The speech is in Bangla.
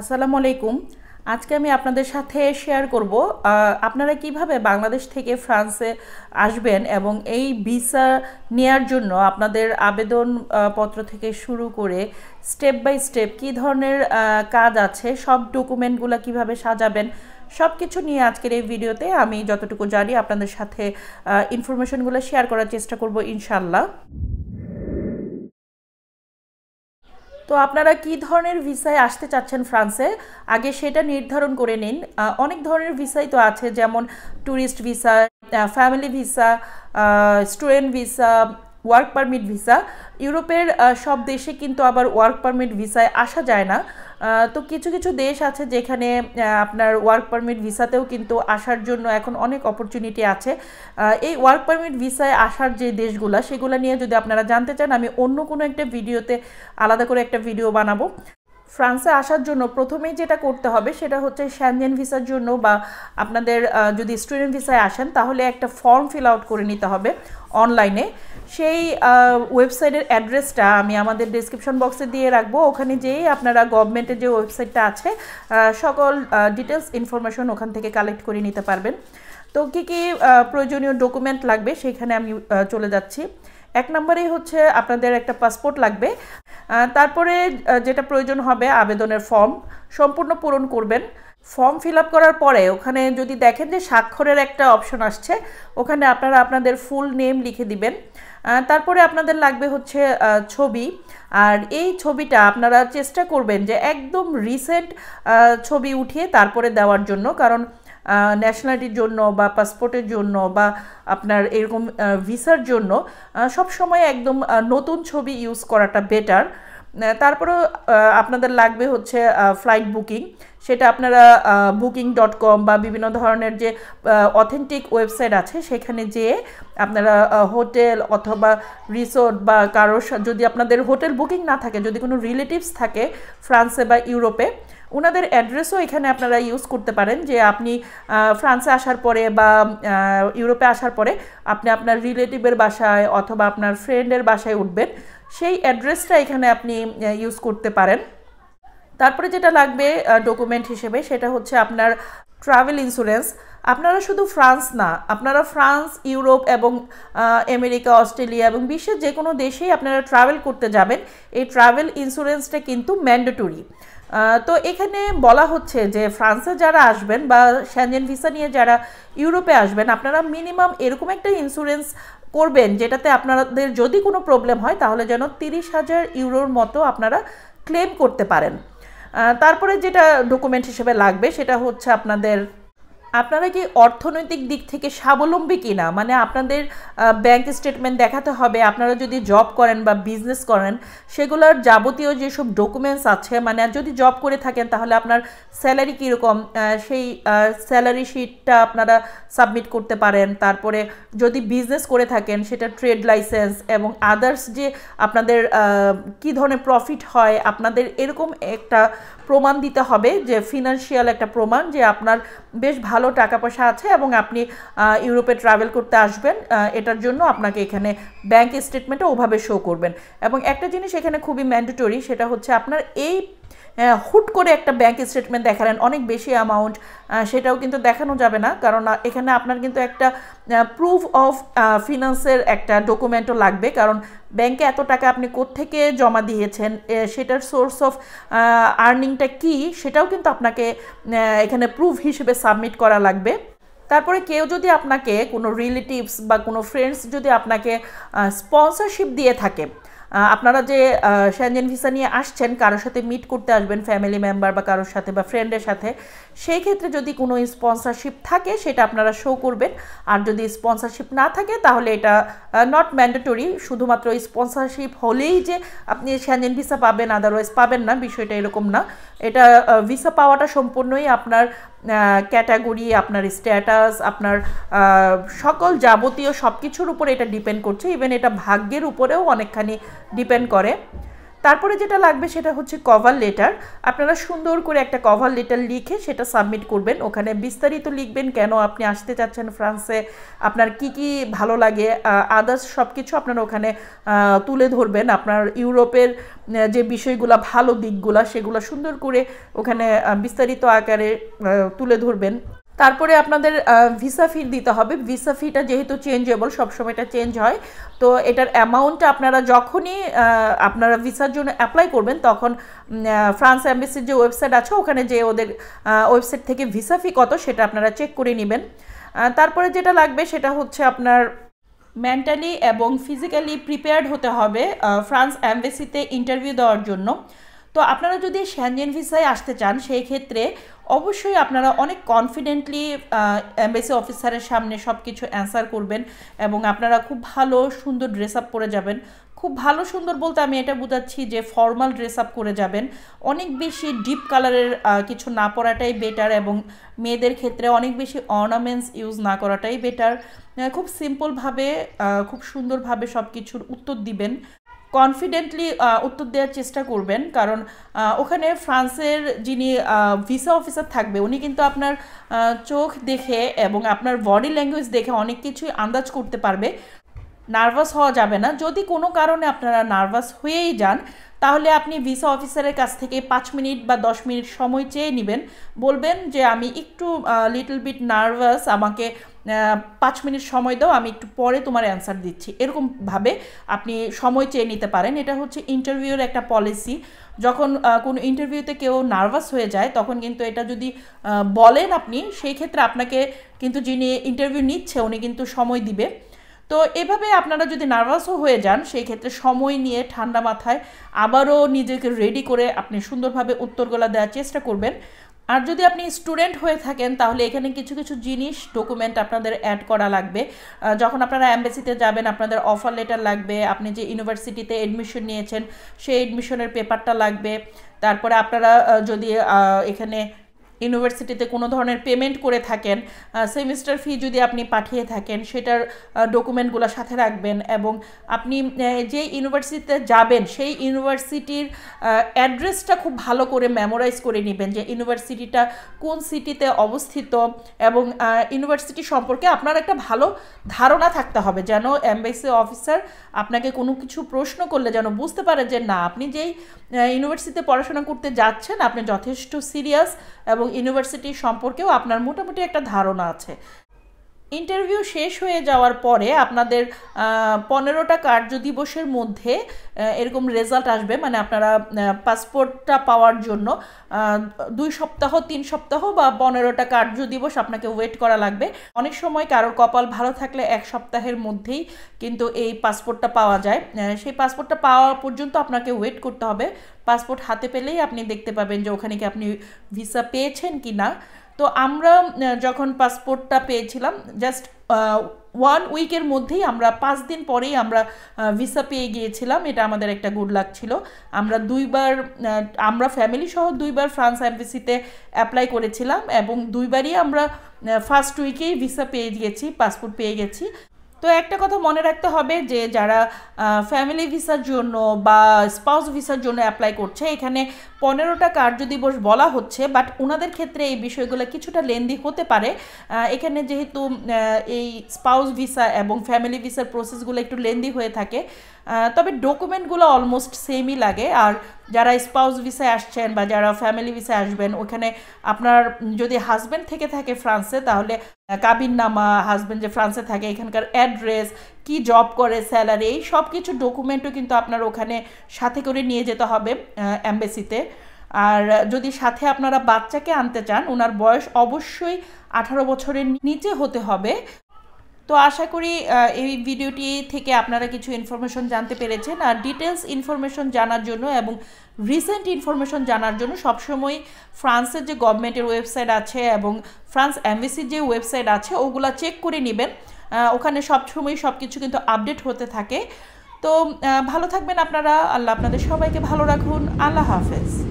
আসসালামু আলাইকুম আজকে আমি আপনাদের সাথে শেয়ার করব আপনারা কিভাবে বাংলাদেশ থেকে ফ্রান্সে আসবেন এবং এই ভিসা নেয়ার জন্য আপনাদের আবেদন পত্র থেকে শুরু করে স্টেপ বাই স্টেপ কি ধরনের কাজ আছে সব ডকুমেন্টগুলো কিভাবে সাজাবেন সব কিছু নিয়ে আজকের এই ভিডিওতে আমি যতটুকু জানি আপনাদের সাথে ইনফরমেশনগুলো শেয়ার করার চেষ্টা করব ইনশাল্লাহ তো আপনারা কি ধরনের ভিসায় আসতে চাচ্ছেন ফ্রান্সে আগে সেটা নির্ধারণ করে নিন অনেক ধরনের ভিসাই তো আছে যেমন tourist visa family visa student visa work permit visa ইউরোপের সব দেশে কিন্তু আবার ওয়ার্ক পারমিট ভিসায় আসা যায় না তো কিছু কিছু দেশ আছে যেখানে আপনার ওয়ার্ক পারমিট ভিসাতেও কিন্তু আসার জন্য এখন অনেক অপরচুনিটি আছে এই ওয়ার্ক পারমিট ভিসায় আসার যে দেশগুলা সেগুলো নিয়ে যদি আপনারা জানতে চান আমি অন্য কোনো একটা ভিডিওতে আলাদা করে একটা ভিডিও বানাবো ফ্রান্সে আসার জন্য প্রথমেই যেটা করতে হবে সেটা হচ্ছে স্যানজেন ভিসার জন্য বা আপনাদের যদি স্টুডেন্ট ভিসায় আসেন তাহলে একটা ফর্ম ফিল আউট করে নিতে হবে অনলাইনে সেই ওয়েবসাইটের অ্যাড্রেসটা আমি আমাদের ডিসক্রিপশন বক্সে দিয়ে রাখবো ওখানে যেয়ে আপনারা গভর্নমেন্টের যে ওয়েবসাইটটা আছে সকল ডিটেলস ইনফরমেশন ওখান থেকে কালেক্ট করে নিতে পারবেন তো কী কী প্রয়োজনীয় ডকুমেন্ট লাগবে সেইখানে আমি চলে যাচ্ছি এক নম্বরেই হচ্ছে আপনাদের একটা পাসপোর্ট লাগবে তারপরে যেটা প্রয়োজন হবে আবেদনের ফর্ম সম্পূর্ণ পূরণ করবেন ফর্ম ফিল করার পরে ওখানে যদি দেখেন যে স্বাক্ষরের একটা অপশন আসছে ওখানে আপনারা আপনাদের ফুল নেম লিখে দিবেন তারপরে আপনাদের লাগবে হচ্ছে ছবি আর এই ছবিটা আপনারা চেষ্টা করবেন যে একদম রিসেন্ট ছবি উঠিয়ে তারপরে দেওয়ার জন্য কারণ ন্যাশনালিটির জন্য বা পাসপোর্টের জন্য বা আপনার এরকম ভিসার জন্য সব সময় একদম নতুন ছবি ইউজ করাটা বেটার তারপরেও আপনাদের লাগবে হচ্ছে ফ্লাইট বুকিং সেটা আপনারা বুকিং ডট কম বা বিভিন্ন ধরনের যে অথেন্টিক ওয়েবসাইট আছে সেখানে যেয়ে আপনারা হোটেল অথবা রিসোর্ট বা কারোর যদি আপনাদের হোটেল বুকিং না থাকে যদি কোনো রিলেটিভস থাকে ফ্রান্সে বা ইউরোপে ওনাদের অ্যাড্রেসও এখানে আপনারা ইউজ করতে পারেন যে আপনি ফ্রান্সে আসার পরে বা ইউরোপে আসার পরে আপনি আপনার রিলেটিভের বাসায় অথবা আপনার ফ্রেন্ডের বাসায় উঠবেন সেই অ্যাড্রেসটা এখানে আপনি ইউজ করতে পারেন তারপরে যেটা লাগবে ডকুমেন্ট হিসেবে সেটা হচ্ছে আপনার ট্রাভেল ইন্স্যুরেন্স আপনারা শুধু ফ্রান্স না আপনারা ফ্রান্স ইউরোপ এবং আমেরিকা অস্ট্রেলিয়া এবং বিশ্বের যে কোনো দেশেই আপনারা ট্রাভেল করতে যাবেন এই ট্রাভেল ইন্স্যুরেন্সটা কিন্তু ম্যান্ডেটরি তো এখানে বলা হচ্ছে যে ফ্রান্সে যারা আসবেন বা স্যাঞ্জেন ভিসা নিয়ে যারা ইউরোপে আসবেন আপনারা মিনিমাম এরকম একটা ইন্স্যুরেন্স করবেন যেটাতে আপনাদের যদি কোনো প্রবলেম হয় তাহলে যেন তিরিশ হাজার ইউরোর মতো আপনারা ক্লেম করতে পারেন তারপরে যেটা ডকুমেন্ট হিসেবে লাগবে সেটা হচ্ছে আপনাদের আপনারা কি অর্থনৈতিক দিক থেকে স্বাবলম্বী কিনা মানে আপনাদের ব্যাংক স্টেটমেন্ট দেখাতে হবে আপনারা যদি জব করেন বা বিজনেস করেন সেগুলোর যাবতীয় যেসব ডকুমেন্টস আছে মানে যদি জব করে থাকেন তাহলে আপনার স্যালারি কীরকম সেই স্যালারি শিটটা আপনারা সাবমিট করতে পারেন তারপরে যদি বিজনেস করে থাকেন সেটা ট্রেড লাইসেন্স এবং আদার্স যে আপনাদের কি ধরনের প্রফিট হয় আপনাদের এরকম একটা প্রমাণ দিতে হবে যে ফিনান্সিয়াল একটা প্রমাণ যে আপনার বেশ ভালো ভালো টাকা পয়সা আছে এবং আপনি ইউরোপে ট্রাভেল করতে আসবেন এটার জন্য আপনাকে এখানে ব্যাংক স্টেটমেন্টে ওভাবে শো করবেন এবং একটা জিনিস এখানে খুবই ম্যান্ডেটরি সেটা হচ্ছে আপনার এই হুট করে একটা ব্যাঙ্ক স্টেটমেন্ট দেখালেন অনেক বেশি অ্যামাউন্ট সেটাও কিন্তু দেখানো যাবে না কারণ এখানে আপনার কিন্তু একটা প্রুফ অফ ফিনান্সের একটা ডকুমেন্টও লাগবে কারণ ব্যাংকে এত টাকা আপনি কোত্থেকে জমা দিয়েছেন সেটার সোর্স অফ আর্নিংটা কি সেটাও কিন্তু আপনাকে এখানে প্রুফ হিসেবে সাবমিট করা লাগবে তারপরে কেউ যদি আপনাকে কোনো রিলেটিভস বা কোনো ফ্রেন্ডস যদি আপনাকে স্পন্সরশিপ দিয়ে থাকে আপনারা যে স্যানজেন ভিসা নিয়ে আসছেন কারোর সাথে মিট করতে আসবেন ফ্যামিলি মেম্বার বা কারোর সাথে বা ফ্রেন্ডের সাথে সেই ক্ষেত্রে যদি কোনো স্পন্সরশিপ থাকে সেটা আপনারা শো করবেন আর যদি স্পন্সরশিপ না থাকে তাহলে এটা নট ম্যান্ডেটরি শুধুমাত্র স্পন্সরশিপ হলেই যে আপনি স্যানজেন ভিসা পাবেন আদারওয়াইজ পাবেন না বিষয়টা এরকম না এটা ভিসা পাওয়াটা সম্পূর্ণই আপনার ক্যাটাগরি আপনার স্ট্যাটাস আপনার সকল যাবতীয় সব কিছুর উপরে এটা ডিপেন্ড করছে ইভেন এটা ভাগ্যের উপরেও অনেকখানি ডিপেন্ড করে তারপরে যেটা লাগবে সেটা হচ্ছে কভার লেটার আপনারা সুন্দর করে একটা কভার লেটার লিখে সেটা সাবমিট করবেন ওখানে বিস্তারিত লিখবেন কেন আপনি আসতে চাচ্ছেন ফ্রান্সে আপনার কি কি ভালো লাগে আদার্স সব কিছু আপনারা ওখানে তুলে ধরবেন আপনার ইউরোপের যে বিষয়গুলো ভালো দিকগুলো সেগুলো সুন্দর করে ওখানে বিস্তারিত আকারে তুলে ধরবেন তারপরে আপনাদের ভিসা ফি দিতে হবে ভিসা ফিটা যেহেতু চেঞ্জেবল সবসময় এটা চেঞ্জ হয় তো এটার অ্যামাউন্টটা আপনারা যখনই আপনারা ভিসার জন্য অ্যাপ্লাই করবেন তখন ফ্রান্স অ্যাম্বাসির যে ওয়েবসাইট আছে ওখানে যে ওদের ওয়েবসাইট থেকে ভিসা ফি কত সেটা আপনারা চেক করে নেবেন তারপরে যেটা লাগবে সেটা হচ্ছে আপনার মেন্টালি এবং ফিজিক্যালি প্রিপেয়ার্ড হতে হবে ফ্রান্স অ্যাম্বাসিতে ইন্টারভিউ দেওয়ার জন্য তো আপনারা যদি শ্যানজেন ভিসায় আসতে চান সেই ক্ষেত্রে অবশ্যই আপনারা অনেক কনফিডেন্টলি এমবেসি অফিসারের সামনে সব কিছু অ্যান্সার করবেন এবং আপনারা খুব ভালো সুন্দর ড্রেস আপ করে যাবেন খুব ভালো সুন্দর বলতে আমি এটা বোঝাচ্ছি যে ফর্মাল ড্রেস আপ করে যাবেন অনেক বেশি ডিপ কালারের কিছু না পরাটাই বেটার এবং মেয়েদের ক্ষেত্রে অনেক বেশি অর্নামেন্টস ইউজ না করাটাই বেটার খুব সিম্পলভাবে খুব সুন্দরভাবে সব কিছুর উত্তর দিবেন কনফিডেন্টলি উত্তর দেওয়ার চেষ্টা করবেন কারণ ওখানে ফ্রান্সের যিনি ভিসা অফিসার থাকবে উনি কিন্তু আপনার চোখ দেখে এবং আপনার বডি ল্যাঙ্গুয়েজ দেখে অনেক কিছুই আন্দাজ করতে পারবে নার্ভাস হওয়া যাবে না যদি কোনো কারণে আপনারা নার্ভাস হয়েই যান তাহলে আপনি ভিসা অফিসারের কাছ থেকে পাঁচ মিনিট বা দশ মিনিট সময় চেয়ে নেবেন বলবেন যে আমি একটু লিটল বিট নার্ভাস আমাকে পাঁচ মিনিট সময় দাও আমি একটু পরে তোমার অ্যান্সার দিচ্ছি এরকমভাবে আপনি সময় চেয়ে নিতে পারেন এটা হচ্ছে ইন্টারভিউর একটা পলিসি যখন কোনো ইন্টারভিউতে কেউ নার্ভাস হয়ে যায় তখন কিন্তু এটা যদি বলেন আপনি সেই ক্ষেত্রে আপনাকে কিন্তু যিনি ইন্টারভিউ নিচ্ছে উনি কিন্তু সময় দিবে তো এভাবে আপনারা যদি নার্ভাসও হয়ে যান সেই ক্ষেত্রে সময় নিয়ে ঠান্ডা মাথায় আবারও নিজেকে রেডি করে আপনি সুন্দরভাবে উত্তরগুলা দেওয়ার চেষ্টা করবেন আর যদি আপনি স্টুডেন্ট হয়ে থাকেন তাহলে এখানে কিছু কিছু জিনিস ডকুমেন্ট আপনাদের অ্যাড করা লাগবে যখন আপনারা অ্যাম্বাসিতে যাবেন আপনাদের অফার লেটার লাগবে আপনি যে ইউনিভার্সিটিতে এডমিশন নিয়েছেন সেই এডমিশনের পেপারটা লাগবে তারপরে আপনারা যদি এখানে ইউনিভার্সিটিতে কোনো ধরনের পেমেন্ট করে থাকেন সেমিস্টার ফি যদি আপনি পাঠিয়ে থাকেন সেটার ডকুমেন্টগুলো সাথে রাখবেন এবং আপনি যে ইউনিভার্সিটিতে যাবেন সেই ইউনিভার্সিটির অ্যাড্রেসটা খুব ভালো করে মেমোরাইজ করে নেবেন যে ইউনিভার্সিটিটা কোন সিটিতে অবস্থিত এবং ইউনিভার্সিটি সম্পর্কে আপনার একটা ভালো ধারণা থাকতে হবে যেন এমবেসি অফিসার আপনাকে কোনো কিছু প্রশ্ন করলে যেন বুঝতে পারে যে না আপনি যেই ইউনিভার্সিটিতে পড়াশোনা করতে যাচ্ছেন আপনি যথেষ্ট সিরিয়াস এবং এবং ইউনিভার্সিটি সম্পর্কেও আপনার মোটামুটি একটা ধারণা আছে ইন্টারভিউ শেষ হয়ে যাওয়ার পরে আপনাদের পনেরোটা কার্যদিবসের মধ্যে এরকম রেজাল্ট আসবে মানে আপনারা পাসপোর্টটা পাওয়ার জন্য দুই সপ্তাহ তিন সপ্তাহ বা পনেরোটা কার্যদিবস আপনাকে ওয়েট করা লাগবে অনেক সময় কারোর কপাল ভালো থাকলে এক সপ্তাহের মধ্যেই কিন্তু এই পাসপোর্টটা পাওয়া যায় সেই পাসপোর্টটা পাওয়া পর্যন্ত আপনাকে ওয়েট করতে হবে পাসপোর্ট হাতে পেলেই আপনি দেখতে পাবেন যে ওখানে কি আপনি ভিসা পেয়েছেন কি না তো আমরা যখন পাসপোর্টটা পেয়েছিলাম জাস্ট ওয়ান উইকের মধ্যেই আমরা পাঁচ দিন পরেই আমরা ভিসা পেয়ে গিয়েছিলাম এটা আমাদের একটা গুড লাক ছিল আমরা দুইবার আমরা ফ্যামিলি সহ দুইবার ফ্রান্স অ্যাম্বাসিতে অ্যাপ্লাই করেছিলাম এবং দুইবারই আমরা ফার্স্ট উইকেই ভিসা পেয়ে গিয়েছি পাসপোর্ট পেয়ে গেছি তো একটা কথা মনে রাখতে হবে যে যারা ফ্যামিলি ভিসার জন্য বা স্পাউস ভিসার জন্য অ্যাপ্লাই করছে এখানে পনেরোটা যদি দিবস বলা হচ্ছে বাট ওনাদের ক্ষেত্রে এই বিষয়গুলো কিছুটা লেন্দি হতে পারে এখানে যেহেতু এই স্পাউস ভিসা এবং ফ্যামিলি ভিসার প্রসেসগুলো একটু লেন্দি হয়ে থাকে তবে ডকুমেন্টগুলো অলমোস্ট সেমই লাগে আর যারা স্পাউস ভিসায় আসছেন বা যারা ফ্যামিলি ভিসায় আসবেন ওখানে আপনার যদি হাজব্যান্ড থেকে থাকে ফ্রান্সে তাহলে কাবিন নামা হাজব্যান্ড যে ফ্রান্সে থাকে এখানকার অ্যাড্রেস কি জব করে স্যালারি এই সব কিছু ডকুমেন্টও কিন্তু আপনার ওখানে সাথে করে নিয়ে যেতে হবে অ্যাম্বাসিতে আর যদি সাথে আপনারা বাচ্চাকে আনতে চান ওনার বয়স অবশ্যই আঠারো বছরের নিচে হতে হবে তো আশা করি এই ভিডিওটি থেকে আপনারা কিছু ইনফরমেশন জানতে পেরেছেন আর ডিটেলস ইনফরমেশন জানার জন্য এবং রিসেন্ট ইনফরমেশন জানার জন্য সবসময় ফ্রান্সের যে গভর্নমেন্টের ওয়েবসাইট আছে এবং ফ্রান্স অ্যাম্বাসির যে ওয়েবসাইট আছে ওগুলা চেক করে নেবেন ওখানে সব সময় সব কিছু কিন্তু আপডেট হতে থাকে তো ভালো থাকবেন আপনারা আল্লাহ আপনাদের সবাইকে ভালো রাখুন আল্লাহ হাফেজ